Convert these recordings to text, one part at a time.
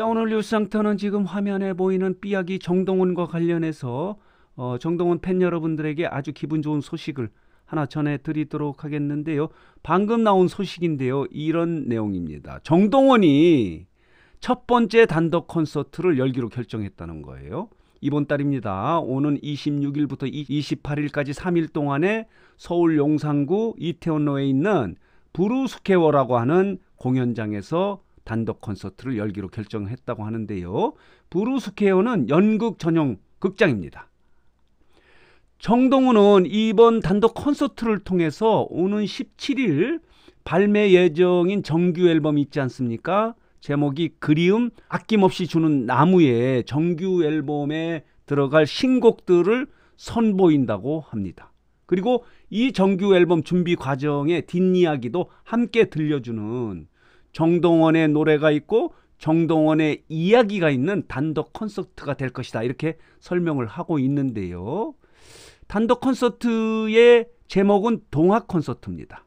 자, 오늘 뉴스상터는 지금 화면에 보이는 삐약이 정동훈과 관련해서 어, 정동훈 팬 여러분들에게 아주 기분 좋은 소식을 하나 전해드리도록 하겠는데요. 방금 나온 소식인데요. 이런 내용입니다. 정동원이 첫 번째 단독 콘서트를 열기로 결정했다는 거예요. 이번 달입니다. 오는 26일부터 28일까지 3일 동안에 서울 용산구 이태원로에 있는 부루스케워라고 하는 공연장에서 단독 콘서트를 열기로 결정했다고 하는데요. 브루스케어는 연극 전용 극장입니다. 정동훈은 이번 단독 콘서트를 통해서 오는 17일 발매 예정인 정규 앨범 있지 않습니까? 제목이 그리움 아낌없이 주는 나무에 정규 앨범에 들어갈 신곡들을 선보인다고 합니다. 그리고 이 정규 앨범 준비 과정의 뒷이야기도 함께 들려주는 정동원의 노래가 있고 정동원의 이야기가 있는 단독 콘서트가 될 것이다. 이렇게 설명을 하고 있는데요. 단독 콘서트의 제목은 동화 콘서트입니다.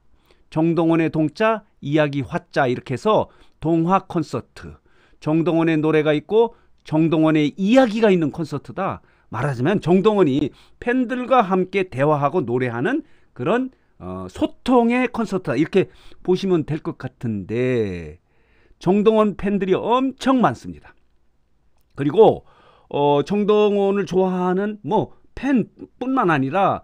정동원의 동자, 이야기 화자 이렇게 해서 동화 콘서트. 정동원의 노래가 있고 정동원의 이야기가 있는 콘서트다. 말하자면 정동원이 팬들과 함께 대화하고 노래하는 그런 어, 소통의 콘서트다 이렇게 보시면 될 것 같은데 정동원 팬들이 엄청 많습니다. 그리고 어, 정동원을 좋아하는 뭐 팬뿐만 아니라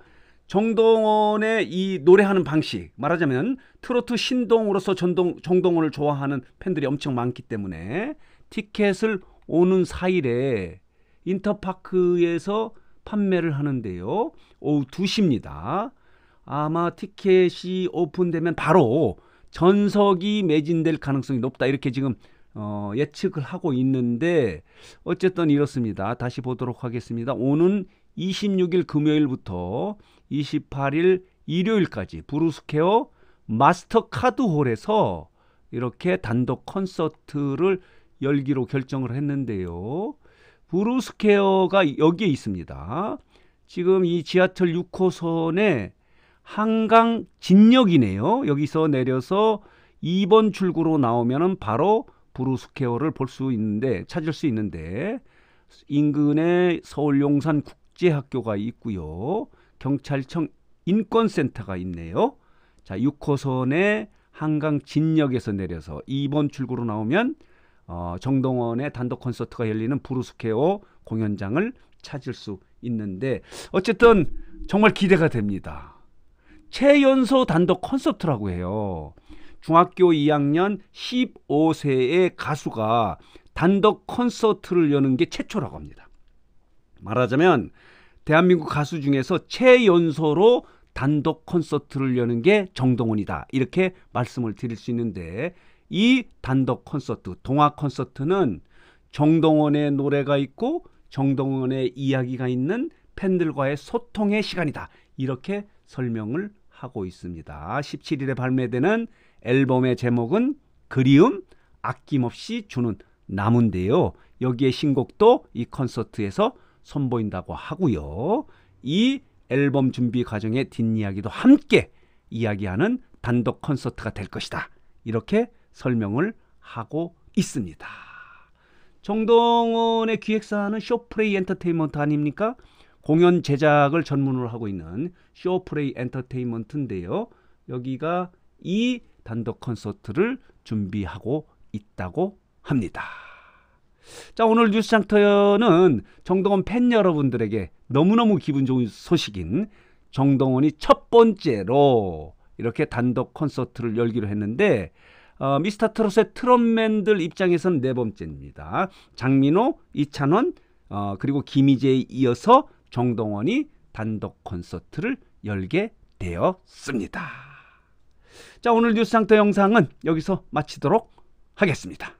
정동원의 이 노래하는 방식 말하자면 트로트 신동으로서 전동, 정동원을 좋아하는 팬들이 엄청 많기 때문에 티켓을 오는 4일에 인터파크에서 판매를 하는데요. 오후 2시입니다. 아마 티켓이 오픈되면 바로 전석이 매진될 가능성이 높다 이렇게 지금 어, 예측을 하고 있는데 어쨌든 이렇습니다. 다시 보도록 하겠습니다. 오는 26일 금요일부터 28일 일요일까지 브루스케어 마스터카드홀에서 이렇게 단독 콘서트를 열기로 결정을 했는데요. 브루스케어가 여기에 있습니다. 지금 이 지하철 6호선에 한강 진역이네요. 여기서 내려서 2번 출구로 나오면 바로 브루스케어를 볼 수 있는데 찾을 수 있는데 인근에 서울 용산 국제학교가 있고요. 경찰청 인권센터가 있네요. 자, 6호선의 한강 진역에서 내려서 2번 출구로 나오면 어, 정동원의 단독 콘서트가 열리는 브루스케어 공연장을 찾을 수 있는데 어쨌든 정말 기대가 됩니다. 최연소 단독 콘서트라고 해요. 중학교 2학년 15세의 가수가 단독 콘서트를 여는 게 최초라고 합니다. 말하자면 대한민국 가수 중에서 최연소로 단독 콘서트를 여는 게 정동원이다. 이렇게 말씀을 드릴 수 있는데 이 단독 콘서트, 동화 콘서트는 정동원의 노래가 있고 정동원의 이야기가 있는 팬들과의 소통의 시간이다. 이렇게 설명을 하고 있습니다. 17일에 발매되는 앨범의 제목은 그리움 아낌없이 주는 나무인데요. 여기에 신곡도 이 콘서트에서 선보인다고 하고요. 이 앨범 준비 과정의 뒷이야기도 함께 이야기하는 단독 콘서트가 될 것이다. 이렇게 설명을 하고 있습니다. 정동원의 기획사는 쇼프레이 엔터테인먼트 아닙니까? 공연 제작을 전문으로 하고 있는 쇼프레이 엔터테인먼트인데요. 여기가 이 단독 콘서트를 준비하고 있다고 합니다. 자, 오늘 뉴스 장터는 정동원 팬 여러분들에게 너무너무 기분 좋은 소식인 정동원이 첫 번째로 이렇게 단독 콘서트를 열기로 했는데 어, 미스터 트롯의 트롯맨들 입장에서는 네 번째입니다. 장민호, 이찬원, 어, 그리고 김희재에 이어서 정동원이 단독 콘서트를 열게 되었습니다. 자, 오늘 뉴스 상태 영상은 여기서 마치도록 하겠습니다.